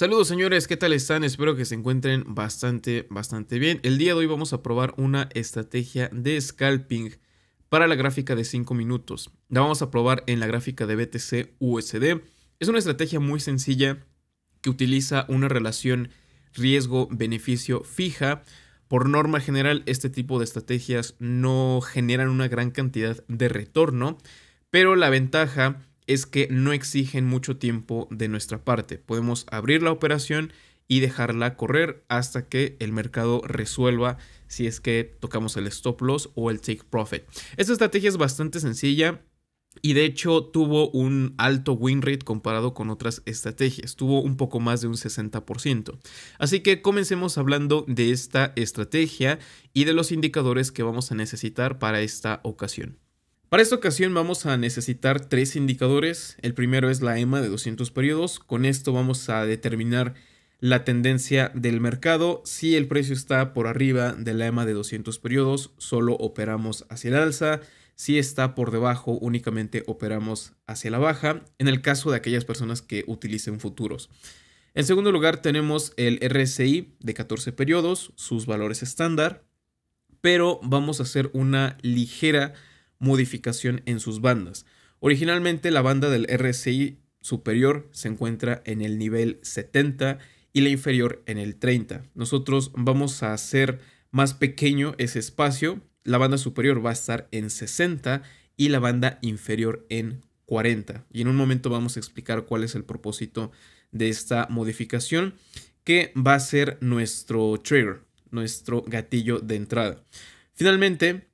Saludos señores, ¿qué tal están? Espero que se encuentren bastante, bastante bien. El día de hoy vamos a probar una estrategia de scalping para la gráfica de 5 minutos. La vamos a probar en la gráfica de BTC USD. Es una estrategia muy sencilla que utiliza una relación riesgo-beneficio fija. Por norma general, este tipo de estrategias no generan una gran cantidad de retorno, pero la ventaja es que no exigen mucho tiempo de nuestra parte. Podemos abrir la operación y dejarla correr hasta que el mercado resuelva si es que tocamos el stop loss o el take profit. Esta estrategia es bastante sencilla. Y de hecho tuvo un alto win rate comparado con otras estrategias, tuvo un poco más de un 60%. Así que comencemos hablando de esta estrategia y de los indicadores que vamos a necesitar para esta ocasión. Para esta ocasión vamos a necesitar tres indicadores. El primero es la EMA de 200 periodos. Con esto vamos a determinar la tendencia del mercado. Si el precio está por arriba de la EMA de 200 periodos, solo operamos hacia el alza. Si está por debajo, únicamente operamos hacia la baja, en el caso de aquellas personas que utilicen futuros. En segundo lugar, tenemos el RSI de 14 periodos, sus valores estándar, pero vamos a hacer una ligera modificación en sus bandas. Originalmente la banda del rsi superior se encuentra en el nivel 70 y la inferior en el 30. Nosotros vamos a hacer más pequeño ese espacio. La banda superior va a estar en 60 y la banda inferior en 40. Y en un momento vamos a explicar cuál es el propósito de esta modificación que va a ser nuestro trigger, nuestro gatillo de entrada. Finalmente,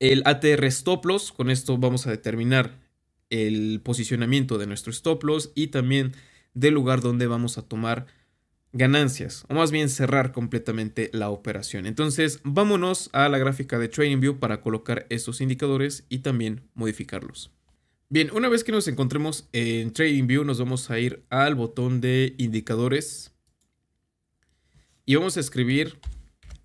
el ATR Stop Loss, con esto vamos a determinar el posicionamiento de nuestro Stop Loss y también del lugar donde vamos a tomar ganancias, o más bien cerrar completamente la operación. Entonces, vámonos a la gráfica de TradingView para colocar estos indicadores y también modificarlos. Bien, una vez que nos encontremos en TradingView, nos vamos a ir al botón de indicadores y vamos a escribir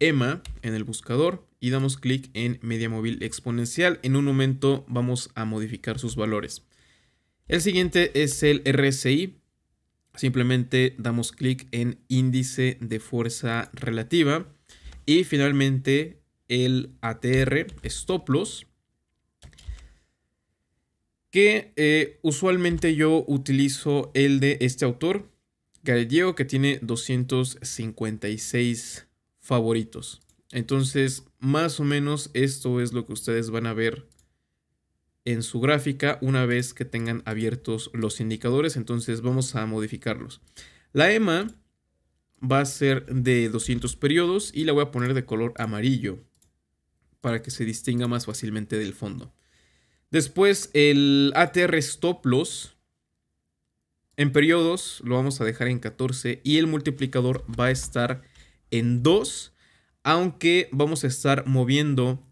EMA en el buscador y damos clic en media móvil exponencial. En un momento vamos a modificar sus valores. El siguiente es el RSI. Simplemente damos clic en índice de fuerza relativa. Y finalmente el ATR, stop loss, que eh, usualmente yo utilizo el de este autor, Galileo, que tiene 256 favoritos. Entonces, más o menos esto es lo que ustedes van a ver en su gráfica una vez que tengan abiertos los indicadores. Entonces vamos a modificarlos. La EMA va a ser de 200 periodos y la voy a poner de color amarillo para que se distinga más fácilmente del fondo. Después el ATR Stop Loss en periodos lo vamos a dejar en 14 y el multiplicador va a estar en dos, aunque vamos a estar moviendo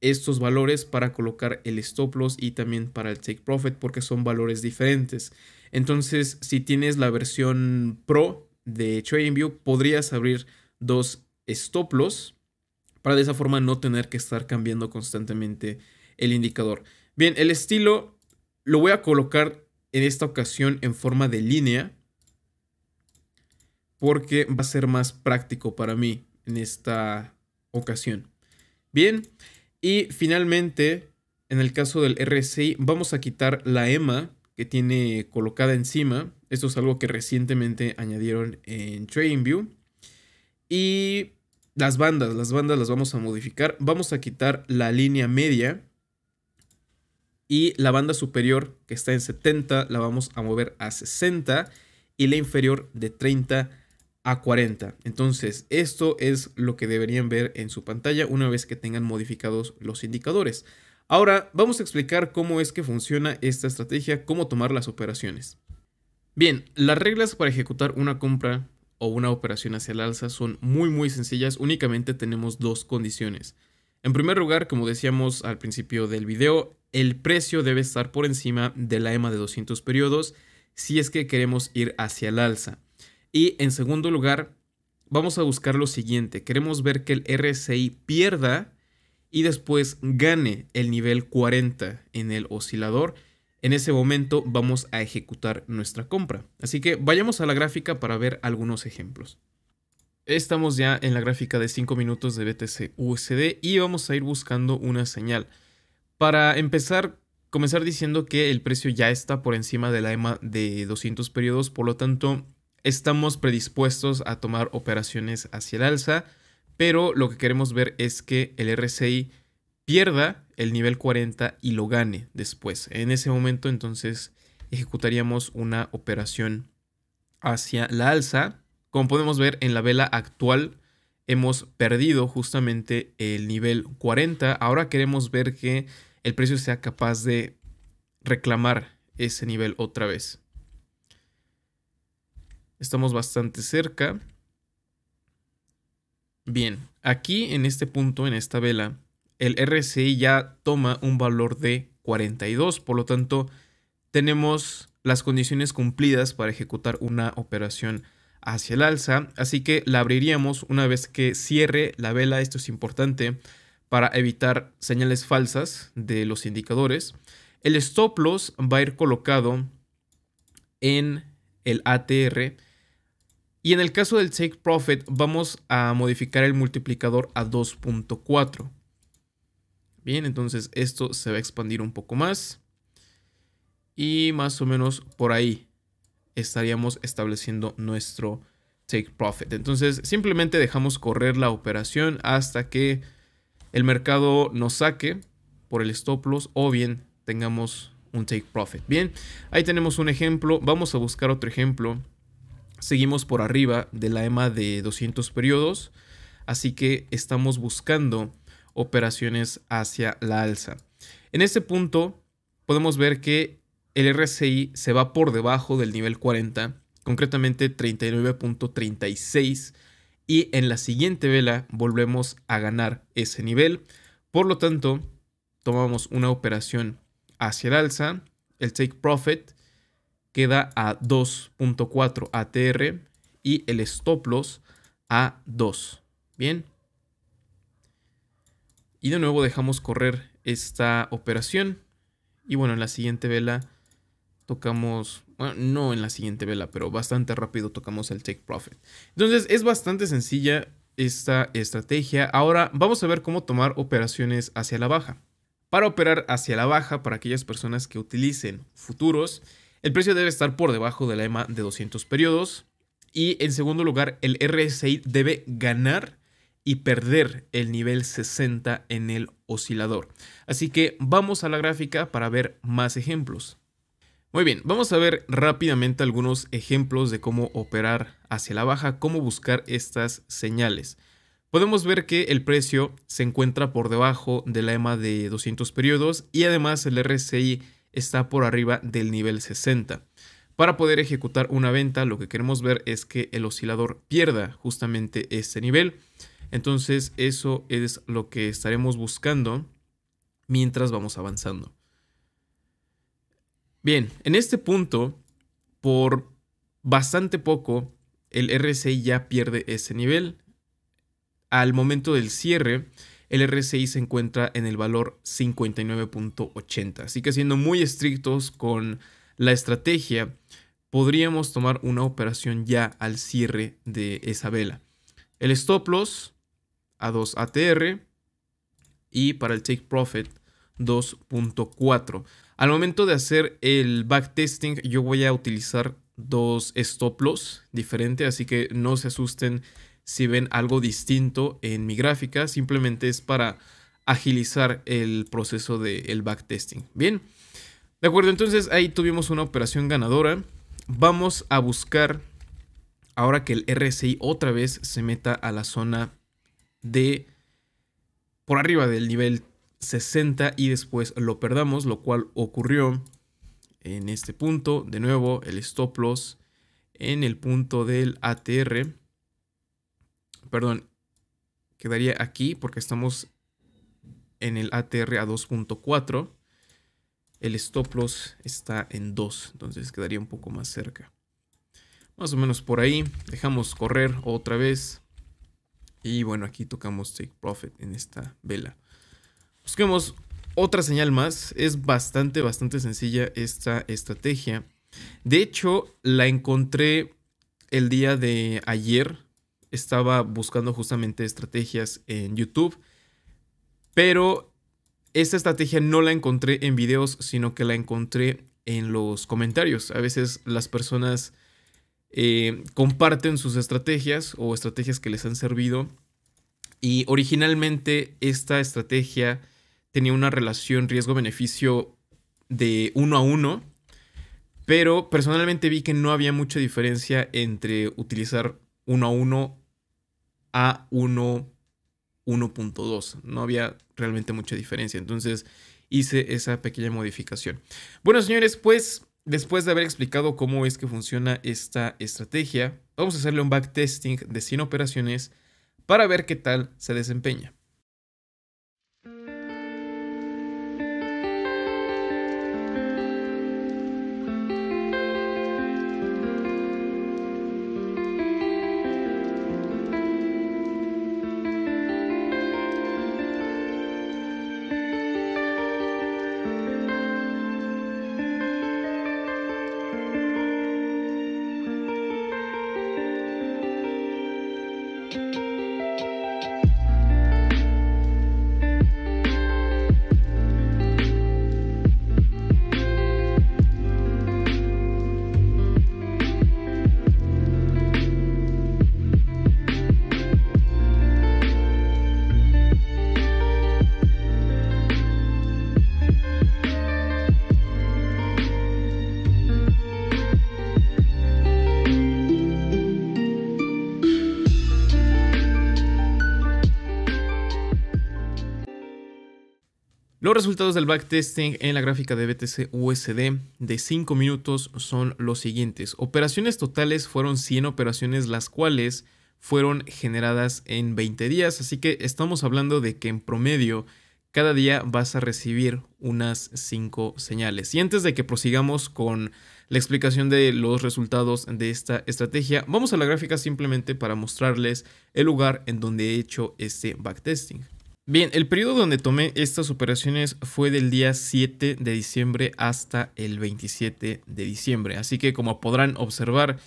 estos valores para colocar el stop loss y también para el take profit porque son valores diferentes. Entonces, si tienes la versión pro de TradingView, podrías abrir dos stop loss para de esa forma no tener que estar cambiando constantemente el indicador. Bien, el estilo lo voy a colocar en esta ocasión en forma de línea porque va a ser más práctico para mí en esta ocasión. Bien, y finalmente, en el caso del RSI, vamos a quitar la EMA que tiene colocada encima. Esto es algo que recientemente añadieron en TradingView. Y las bandas, las bandas las vamos a modificar. Vamos a quitar la línea media y la banda superior que está en 70 la vamos a mover a 60 y la inferior de 30 a 40. Entonces, esto es lo que deberían ver en su pantalla una vez que tengan modificados los indicadores. Ahora vamos a explicar cómo es que funciona esta estrategia, cómo tomar las operaciones. Bien, las reglas para ejecutar una compra o una operación hacia el alza son muy muy sencillas, únicamente tenemos dos condiciones. En primer lugar, como decíamos al principio del video, el precio debe estar por encima de la EMA de 200 periodos si es que queremos ir hacia el alza. Y en segundo lugar, vamos a buscar lo siguiente. Queremos ver que el RSI pierda y después gane el nivel 40 en el oscilador. En ese momento vamos a ejecutar nuestra compra. Así que vayamos a la gráfica para ver algunos ejemplos. Estamos ya en la gráfica de 5 minutos de BTC USD y vamos a ir buscando una señal. Para empezar, comenzar diciendo que el precio ya está por encima de la EMA de 200 periodos, por lo tanto estamos predispuestos a tomar operaciones hacia el alza, pero lo que queremos ver es que el RSI pierda el nivel 40 y lo gane después. En ese momento entonces ejecutaríamos una operación hacia la alza. Como podemos ver en la vela actual hemos perdido justamente el nivel 40. Ahora queremos ver que el precio sea capaz de reclamar ese nivel otra vez. Estamos bastante cerca. Bien, aquí en este punto, en esta vela, el RSI ya toma un valor de 42, por lo tanto tenemos las condiciones cumplidas para ejecutar una operación hacia el alza, así que la abriríamos una vez que cierre la vela, esto es importante para evitar señales falsas de los indicadores. El stop loss va a ir colocado en el ATR y en el caso del take profit vamos a modificar el multiplicador a 2.4. Bien, entonces esto se va a expandir un poco más. Y más o menos por ahí estaríamos estableciendo nuestro take profit. Entonces simplemente dejamos correr la operación hasta que el mercado nos saque por el stop loss o bien tengamos un take profit. Bien, ahí tenemos un ejemplo. Vamos a buscar otro ejemplo seguimos por arriba de la EMA de 200 periodos, así que estamos buscando operaciones hacia la alza. En este punto podemos ver que el RSI se va por debajo del nivel 40, concretamente 39.36 y en la siguiente vela volvemos a ganar ese nivel. Por lo tanto, tomamos una operación hacia el alza, el take profit queda a 2.4 ATR y el stop loss a 2. Bien. Y de nuevo dejamos correr esta operación. Y bueno, en la siguiente vela tocamos, bueno, no en la siguiente vela, pero bastante rápido tocamos el take profit. Entonces es bastante sencilla esta estrategia. Ahora vamos a ver cómo tomar operaciones hacia la baja. Para operar hacia la baja, para aquellas personas que utilicen futuros, el precio debe estar por debajo de la EMA de 200 periodos. Y en segundo lugar, el RSI debe ganar y perder el nivel 60 en el oscilador. Así que vamos a la gráfica para ver más ejemplos. Muy bien, vamos a ver rápidamente algunos ejemplos de cómo operar hacia la baja, cómo buscar estas señales. Podemos ver que el precio se encuentra por debajo de la EMA de 200 periodos y además el RSI está por arriba del nivel 60. Para poder ejecutar una venta, lo que queremos ver es que el oscilador pierda justamente este nivel. Entonces, eso es lo que estaremos buscando mientras vamos avanzando. Bien, en este punto, por bastante poco, el RSI ya pierde ese nivel. Al momento del cierre, el RSI se encuentra en el valor 59.80. Así que siendo muy estrictos con la estrategia, podríamos tomar una operación ya al cierre de esa vela. El stop loss a 2 ATR y para el take profit 2.4. Al momento de hacer el backtesting yo voy a utilizar dos stop loss diferentes, así que no se asusten si ven algo distinto en mi gráfica, simplemente es para agilizar el proceso del backtesting. Bien, de acuerdo, entonces ahí tuvimos una operación ganadora. Vamos a buscar, ahora que el RSI otra vez se meta a la zona de, por arriba del nivel 60 y después lo perdamos, lo cual ocurrió en este punto. De nuevo, el stop loss en el punto del ATR perdón, quedaría aquí porque estamos en el ATR a 2.4. El stop loss está en 2, entonces quedaría un poco más cerca. Más o menos por ahí, dejamos correr otra vez. Y bueno, aquí tocamos Take Profit en esta vela. Busquemos otra señal más. Es bastante, bastante sencilla esta estrategia. De hecho, la encontré el día de ayer estaba buscando justamente estrategias en YouTube, pero esta estrategia no la encontré en videos, sino que la encontré en los comentarios. A veces las personas eh, comparten sus estrategias o estrategias que les han servido. Y originalmente esta estrategia tenía una relación riesgo-beneficio de uno a uno, pero personalmente vi que no había mucha diferencia entre utilizar uno a uno a 1.2. No había realmente mucha diferencia. Entonces hice esa pequeña modificación. Bueno, señores, pues después de haber explicado cómo es que funciona esta estrategia, vamos a hacerle un backtesting de 100 operaciones para ver qué tal se desempeña. Los resultados del backtesting en la gráfica de BTC USD de 5 minutos son los siguientes. Operaciones totales fueron 100 operaciones las cuales fueron generadas en 20 días, así que estamos hablando de que en promedio cada día vas a recibir unas 5 señales. Y antes de que prosigamos con la explicación de los resultados de esta estrategia, vamos a la gráfica simplemente para mostrarles el lugar en donde he hecho este backtesting. Bien, el periodo donde tomé estas operaciones fue del día 7 de diciembre hasta el 27 de diciembre. Así que como podrán observar,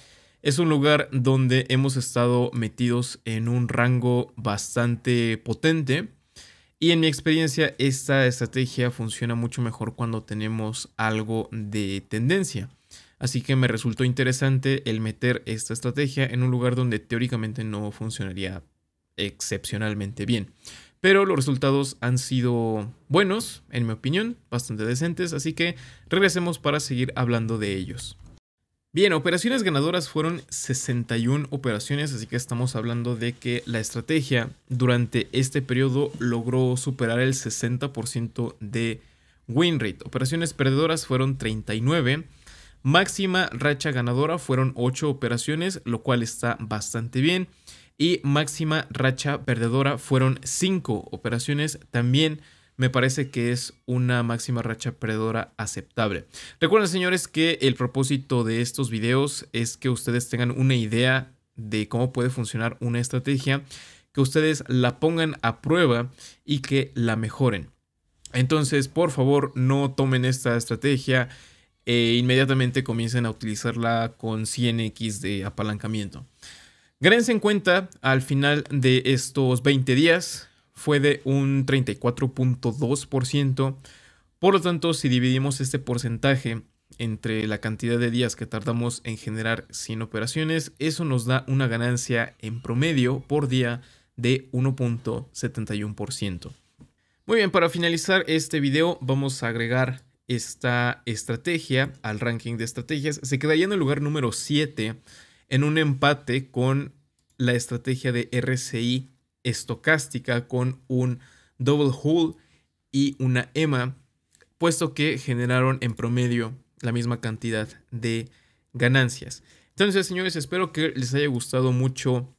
es un lugar donde hemos estado metidos en un rango bastante potente. Y en mi experiencia, esta estrategia funciona mucho mejor cuando tenemos algo de tendencia. Así que me resultó interesante el meter esta estrategia en un lugar donde teóricamente no funcionaría excepcionalmente bien pero los resultados han sido buenos, en mi opinión, bastante decentes, así que regresemos para seguir hablando de ellos. Bien, operaciones ganadoras fueron 61 operaciones, así que estamos hablando de que la estrategia durante este periodo logró superar el 60% de win rate. Operaciones perdedoras fueron 39. Máxima racha ganadora fueron 8 operaciones, lo cual está bastante bien y máxima racha perdedora fueron 5 operaciones. También me parece que es una máxima racha perdedora aceptable. Recuerden señores que el propósito de estos videos es que ustedes tengan una idea de cómo puede funcionar una estrategia, que ustedes la pongan a prueba y que la mejoren. Entonces, por favor, no tomen esta estrategia e inmediatamente comiencen a utilizarla con 100x de apalancamiento. Grense en cuenta al final de estos 20 días fue de un 34.2%. Por lo tanto, si dividimos este porcentaje entre la cantidad de días que tardamos en generar sin operaciones, eso nos da una ganancia en promedio por día de 1.71%. Muy bien, para finalizar este video vamos a agregar esta estrategia al ranking de estrategias. Se quedaría en el lugar número 7 en un empate con la estrategia de RCI estocástica con un double hull y una EMA, puesto que generaron en promedio la misma cantidad de ganancias. Entonces, señores, espero que les haya gustado mucho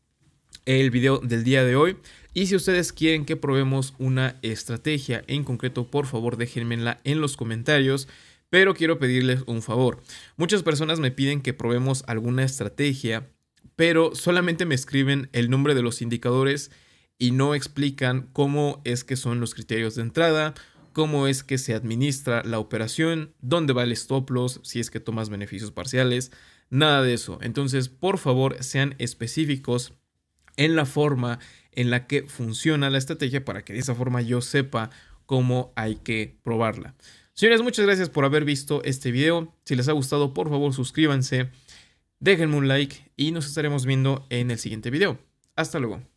el video del día de hoy. Y si ustedes quieren que probemos una estrategia en concreto, por favor déjenmela en los comentarios pero quiero pedirles un favor. Muchas personas me piden que probemos alguna estrategia, pero solamente me escriben el nombre de los indicadores y no explican cómo es que son los criterios de entrada, cómo es que se administra la operación, dónde va el stop loss, si es que tomas beneficios parciales, nada de eso. Entonces, por favor, sean específicos en la forma en la que funciona la estrategia para que de esa forma yo sepa cómo hay que probarla. Señores, muchas gracias por haber visto este video. Si les ha gustado, por favor suscríbanse, déjenme un like y nos estaremos viendo en el siguiente video. Hasta luego.